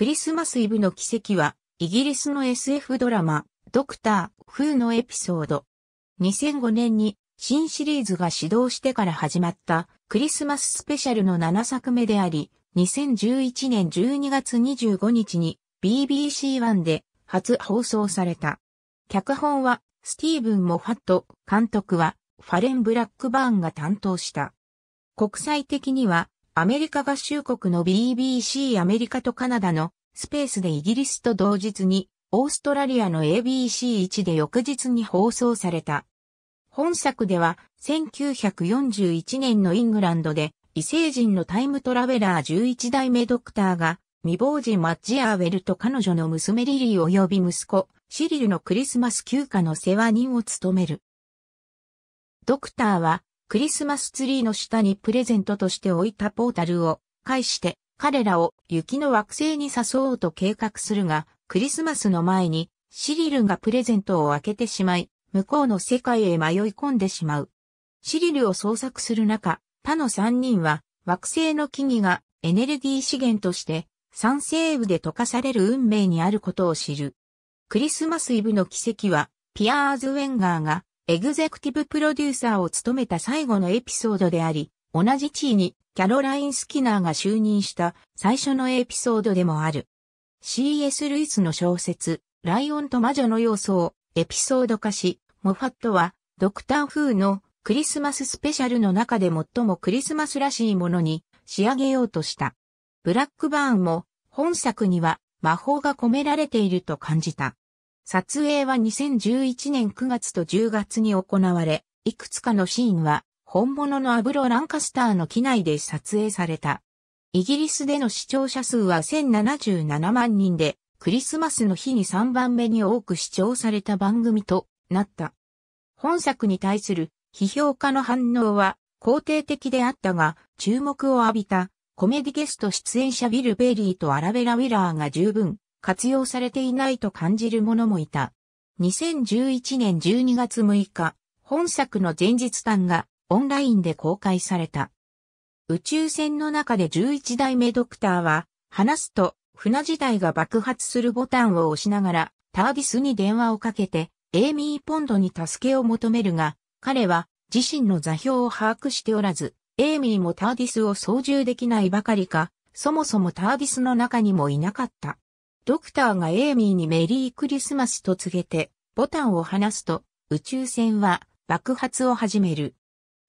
クリスマスイブの奇跡は、イギリスの SF ドラマ、ドクター・フーのエピソード。2005年に新シリーズが始動してから始まったクリスマススペシャルの7作目であり、2011年12月25日に BBC1 で初放送された。脚本はスティーブン・モファット、監督はファレン・ブラックバーンが担当した。国際的にはアメリカ合衆国の BBC アメリカとカナダのスペースでイギリスと同日に、オーストラリアの ABC1 で翌日に放送された。本作では、1941年のイングランドで、異星人のタイムトラベラー11代目ドクターが、未亡人マッジアーウェルと彼女の娘リリー及び息子、シリルのクリスマス休暇の世話人を務める。ドクターはクリスマスツリーの下にプレゼントとして置いたポータルを介して彼らを雪の惑星に誘おうと計画するが、クリスマスの前にシリルがプレゼントを開けてしまい、向こうの世界へ迷い込んでしまう。シリルを捜索する中、他の三人は惑星の木々がエネルギー資源として酸性雨で溶かされる運命にあることを知る。クリスマスイブの奇跡はピアーズ・ウェンガーがエグゼクティブプロデューサーを務めた最後のエピソードであり、同じ地位にキャロライン・スキナーが就任した最初のエピソードでもある。C.S. ルイスの小説、ライオンと魔女の要素をエピソード化し、モファットはドクターフーのクリスマススペシャルの中で最もクリスマスらしいものに仕上げようとした。ブラックバーンも本作には魔法が込められていると感じた。撮影は2011年9月と10月に行われ、いくつかのシーンは本物のアブロ・ランカスターの機内で撮影された。イギリスでの視聴者数は1077万人で、クリスマスの日に3番目に多く視聴された番組となった。本作に対する批評家の反応は肯定的であったが、注目を浴びたコメディゲスト出演者ビル・ベリーとアラベラ・ウィラーが十分活用されていないと感じる者もいた。2011年12月6日、本作の前日譚がオンラインで公開された。宇宙船の中で11代目ドクターは、話すと船自体が爆発するボタンを押しながら、タービスに電話をかけて、エイミー・ポンドに助けを求めるが、彼は自身の座標を把握しておらず、エイミーもタービスを操縦できないばかりか、そもそもタービスの中にもいなかった。ドクターがエイミーにメリークリスマスと告げて、ボタンを離すと、宇宙船は爆発を始める。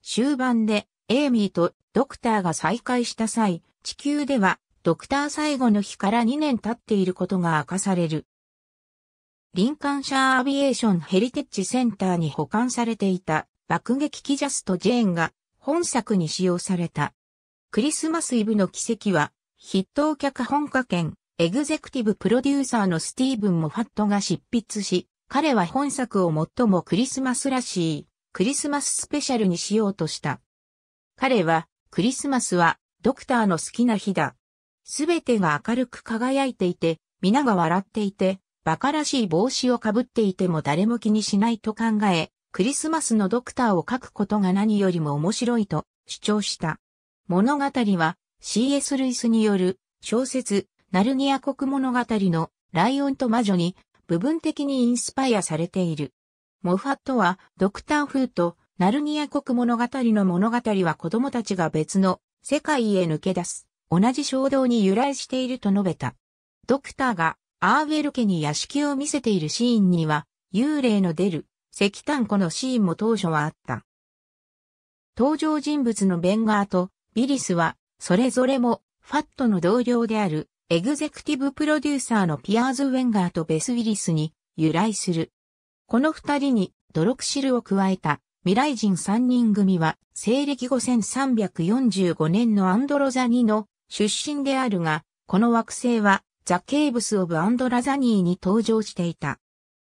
終盤で、エイミーとドクターが再会した際、地球では、ドクター最後の日から2年経っていることが明かされる。リンカンシャーアビエーションヘリテッジセンターに保管されていた爆撃機ジャスト・ジェーンが本作に使用された。クリスマスイブの奇跡は筆頭脚本家兼エグゼクティブプロデューサーのスティーブン・モファットが執筆し、彼は本作を最もクリスマスらしい、クリスマススペシャルにしようとした。彼は、クリスマスは、ドクターの好きな日だ。すべてが明るく輝いていて、皆が笑っていて、馬鹿らしい帽子をかぶっていても誰も気にしないと考え、クリスマスのドクターを書くことが何よりも面白いと主張した。物語は C.S. ルイスによる小説ナルニア国物語のライオンと魔女に部分的にインスパイアされている。モファットはドクター・フーとナルニア国物語の物語は子供たちが別の世界へ抜け出す同じ衝動に由来していると述べた。ドクターがアーウェル家に屋敷を見せているシーンには幽霊の出る石炭庫のシーンも当初はあった。登場人物のベンガーとビリスはそれぞれもファットの同僚であるエグゼクティブプロデューサーのピアーズ・ウェンガーとベス・ウィリスに由来する。この二人にドロクシルを加えた未来人三人組は西暦5345年のアンドロザニの出身であるが、この惑星はザ・ケーブス・オブ・アンドラザニーに登場していた。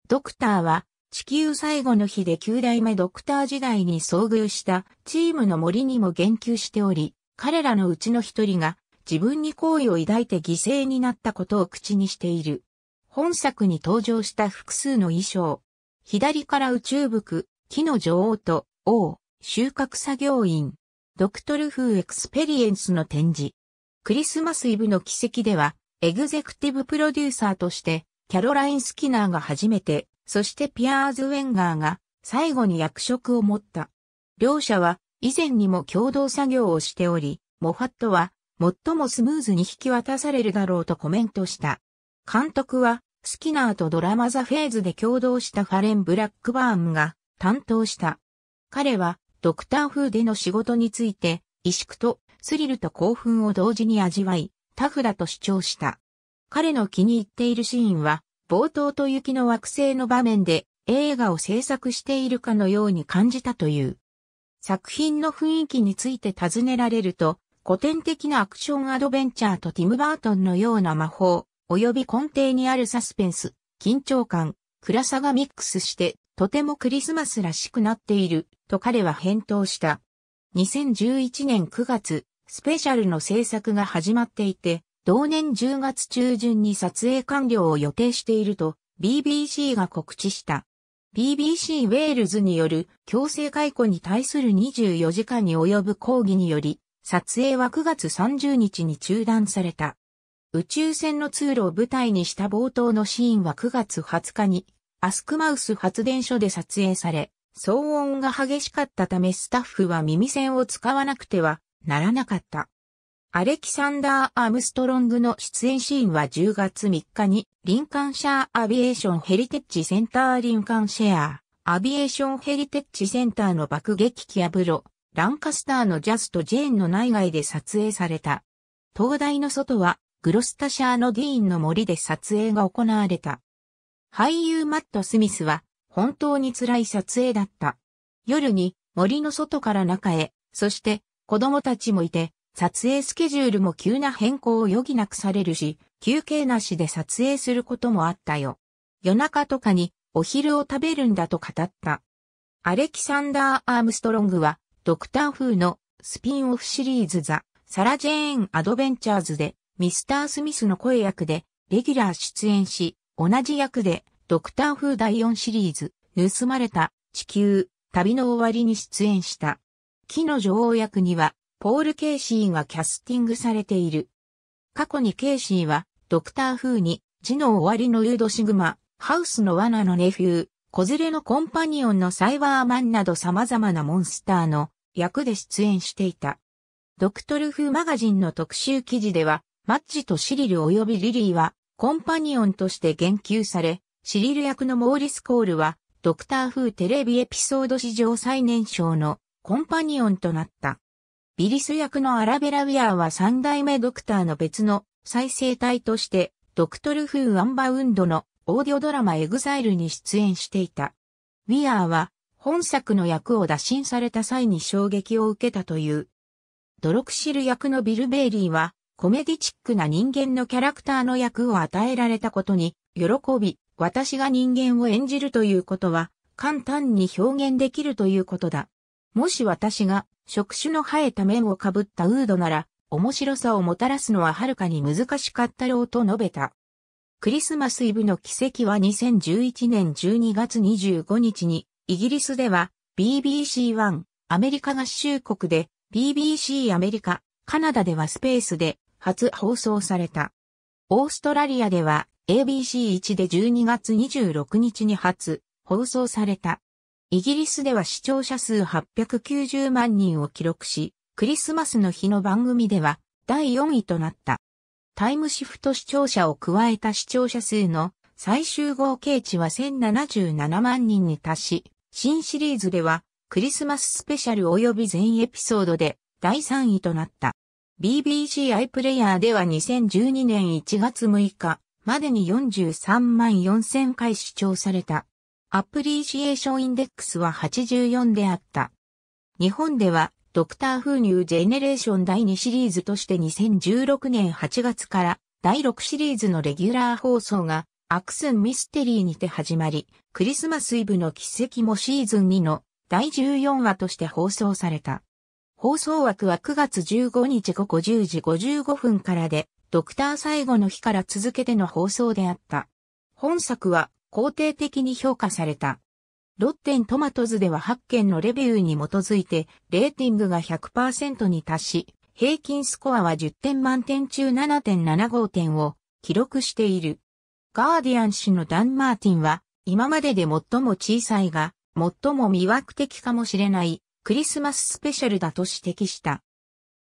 ドクターは地球最後の日で9代目ドクター時代に遭遇したチームの森にも言及しており、彼らのうちの一人が自分に好意を抱いて犠牲になったことを口にしている。本作に登場した複数の衣装。左から宇宙服、木の女王と王、収穫作業員、ドクトルフーエクスペリエンスの展示。クリスマスイブの奇跡では、エグゼクティブプロデューサーとして、キャロライン・スキナーが初めて、そしてピアーズ・ウェンガーが最後に役職を持った。両者は以前にも共同作業をしており、モファットは最もスムーズに引き渡されるだろうとコメントした。監督は、スキナーとドラマザフェーズで共同したファレン・ブラックバーンが担当した。彼は、ドクター風での仕事について、萎縮とスリルと興奮を同時に味わい、タフだと主張した。彼の気に入っているシーンは、冒頭と雪の惑星の場面で映画を制作しているかのように感じたという。作品の雰囲気について尋ねられると、古典的なアクションアドベンチャーとティム・バートンのような魔法、及び根底にあるサスペンス、緊張感、暗さがミックスして、とてもクリスマスらしくなっている、と彼は返答した。2011年9月、スペシャルの制作が始まっていて、同年10月中旬に撮影完了を予定していると、BBC が告知した。BBC ウェールズによる強制解雇に対する24時間に及ぶ抗議により、撮影は9月30日に中断された。宇宙船の通路を舞台にした冒頭のシーンは9月20日にアスクマウス発電所で撮影され、騒音が激しかったためスタッフは耳栓を使わなくてはならなかった。アレキサンダー・アームストロングの出演シーンは10月3日に、リンカンシャー・アビエーション・ヘリテッジ・センター・リンカンシェア、アビエーション・ヘリテッジ・センターの爆撃機アブロ、ランカスターのジャズとジェーンの内外で撮影された。灯台の外は、グロスタシャーのディーンの森で撮影が行われた。俳優マット・スミスは、本当に辛い撮影だった。夜に、森の外から中へ、そして、子供たちもいて、撮影スケジュールも急な変更を余儀なくされるし、休憩なしで撮影することもあったよ。夜中とかに、お昼を食べるんだと語った。アレキサンダー・アームストロングは、ドクター風のスピンオフシリーズザ・サラ・ジェーン・アドベンチャーズでミスター・スミスの声役でレギュラー出演し、同じ役でドクター風第4シリーズ盗まれた地球旅の終わりに出演した。木の女王役にはポール・ケイシーがキャスティングされている。過去にケイシーはドクター風に字の終わりのユード・シグマ、ハウスの罠のネフュー、子連れのコンパニオンのサイバーマンなど様々なモンスターの役で出演していた。ドクトルフマガジンの特集記事では、マッチとシリル及びリリーはコンパニオンとして言及され、シリル役のモーリス・コールは、ドクター風テレビエピソード史上最年少のコンパニオンとなった。ビリス役のアラベラ・ウィアーは三代目ドクターの別の再生体として、ドクトルフー・アンバウンドのオーディオドラマエグザイルに出演していた。ウィアーは本作の役を打診された際に衝撃を受けたという。ドロクシル役のビル・ベイリーは、コメディチックな人間のキャラクターの役を与えられたことに、喜び、私が人間を演じるということは、簡単に表現できるということだ。もし私が、触手の生えた面をかぶったウードなら、面白さをもたらすのははるかに難しかったろうと述べた。クリスマスイブの奇跡は2011年12月25日にイギリスでは BBC1、アメリカ合衆国で BBC アメリカ、カナダではスペースで初放送された。オーストラリアでは ABC1 で12月26日に初放送された。イギリスでは視聴者数890万人を記録し、クリスマスの日の番組では第4位となった。タイムシフト視聴者を加えた視聴者数の最終合計値は1077万人に達し、新シリーズでは、クリスマススペシャル及び全エピソードで第3位となった。BBC アイプレイヤーでは2012年1月6日までに43万4000回視聴された。アプリシエーションインデックスは84であった。日本ではドクター風入ジェネレーション第2シリーズとして2016年8月から第6シリーズのレギュラー放送がアクスンミステリーにて始まり、クリスマスイブの奇跡もシーズン2の第14話として放送された。放送枠は9月15日午後10時55分からで、ドクター最後の日から続けての放送であった。本作は肯定的に評価された。ロッテントマトズでは8件のレビューに基づいて、レーティングが100%に達し、平均スコアは10点満点中7.75点を記録している。ガーディアン氏のダン・マーティンは、今までで最も小さいが、最も魅惑的かもしれないクリスマススペシャルだと指摘した。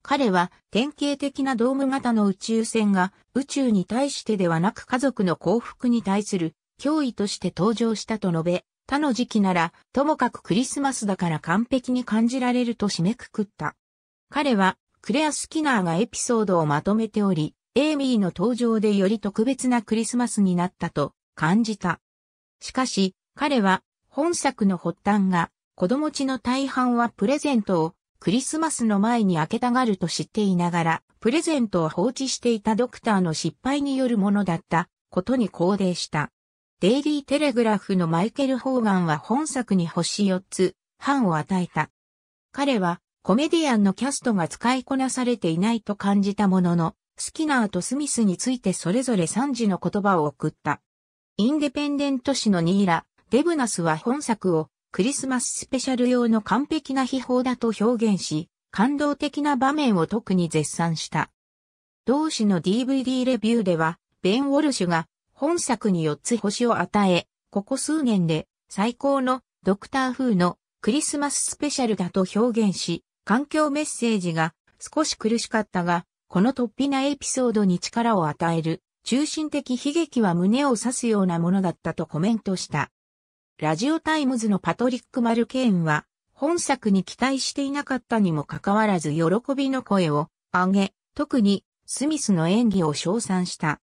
彼は典型的なドーム型の宇宙船が宇宙に対してではなく家族の幸福に対する脅威として登場したと述べ、他の時期ならともかくクリスマスだから完璧に感じられると締めくくった。彼はクレア・スキナーがエピソードをまとめており、エイミーの登場でより特別なクリスマスになったと感じた。しかし、彼は本作の発端が子供ちの大半はプレゼントをクリスマスの前に開けたがると知っていながら、プレゼントを放置していたドクターの失敗によるものだったことに肯定した。デイリーテレグラフのマイケル・ホーガンは本作に星4つ、半を与えた。彼はコメディアンのキャストが使いこなされていないと感じたものの、スキナーとスミスについてそれぞれ賛辞の言葉を送った。インデペンデント誌のニーラ、デブナスは本作をクリスマススペシャル用の完璧な秘宝だと表現し、感動的な場面を特に絶賛した。同誌の DVD レビューでは、ベン・ウォルシュが本作に4つ星を与え、ここ数年で最高のドクター風のクリスマススペシャルだと表現し、環境メッセージが少し苦しかったが、この突飛なエピソードに力を与える、中心的悲劇は胸を刺すようなものだったとコメントした。ラジオタイムズのパトリック・マルケーンは、本作に期待していなかったにもかかわらず喜びの声を上げ、特にスミスの演技を称賛した。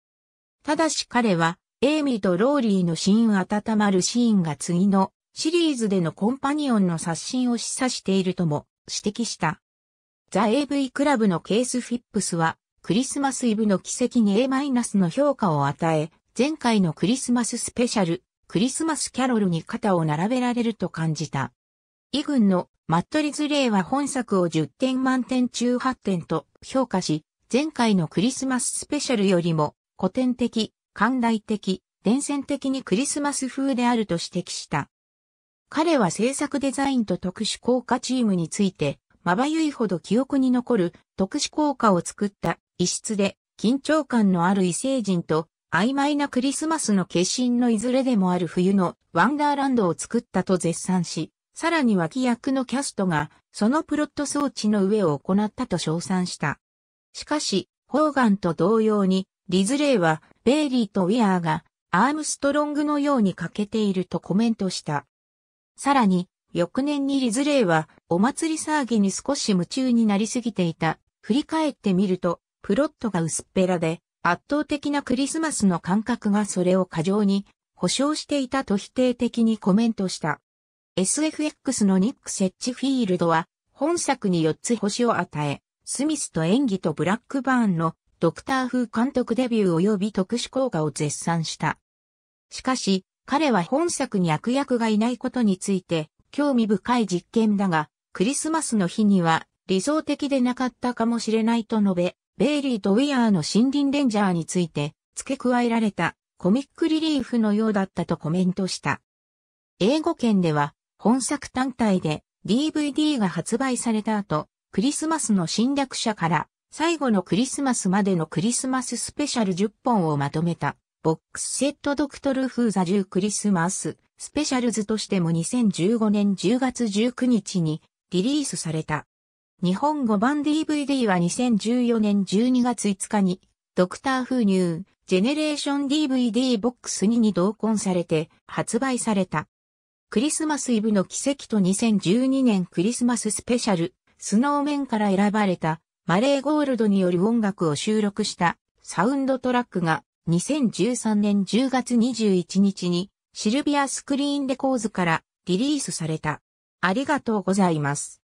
ただし彼は、エイミーとローリーのシーン温まるシーンが次のシリーズでのコンパニオンの刷新を示唆しているとも指摘した。ザ・ AV クラブのケース・フィップスは、クリスマスイブの奇跡に A- マイナスの評価を与え、前回のクリスマススペシャル、クリスマスキャロルに肩を並べられると感じた。イグンのマットリズレイは本作を10点満点中8点と評価し、前回のクリスマススペシャルよりも古典的、寛大的、伝染的にクリスマス風であると指摘した。彼は制作デザインと特殊効果チームについて、まばゆいほど記憶に残る特殊効果を作った異質で緊張感のある異星人と曖昧なクリスマスの化身のいずれでもある冬のワンダーランドを作ったと絶賛し、さらに脇役のキャストがそのプロット装置の上を行ったと称賛した。しかし、ホーガンと同様に、リズレイはベイリーとウィアーがアームストロングのように欠けているとコメントした。さらに、翌年にリズレイはお祭り騒ぎに少し夢中になりすぎていた。振り返ってみると、プロットが薄っぺらで、圧倒的なクリスマスの感覚がそれを過剰に保証していたと否定的にコメントした。SFX のニック・セッチフィールドは本作に4つ星を与え、スミスと演技とブラックバーンのドクター風監督デビュー及び特殊効果を絶賛した。しかし、彼は本作に悪役がいないことについて興味深い実験だが、クリスマスの日には理想的でなかったかもしれないと述べ、ベイリーとウィアーの森林レンジャーについて付け加えられたコミックリリーフのようだったとコメントした。英語圏では本作単体で DVD が発売された後、クリスマスの侵略者から最後のクリスマスまでのクリスマススペシャル10本をまとめたボックスセットドクトルフーザ10クリスマススペシャルズとしても2015年10月19日にリリースされた。日本語版 DVD は2014年12月5日に、ドクター風入、ジェネレーション DVD ボックス2に同梱されて発売された。クリスマスイブの奇跡と2012年クリスマススペシャル、スノーメンから選ばれたマレーゴールドによる音楽を収録したサウンドトラックが2013年10月21日にシルビアスクリーンレコーズからリリースされた。ありがとうございます。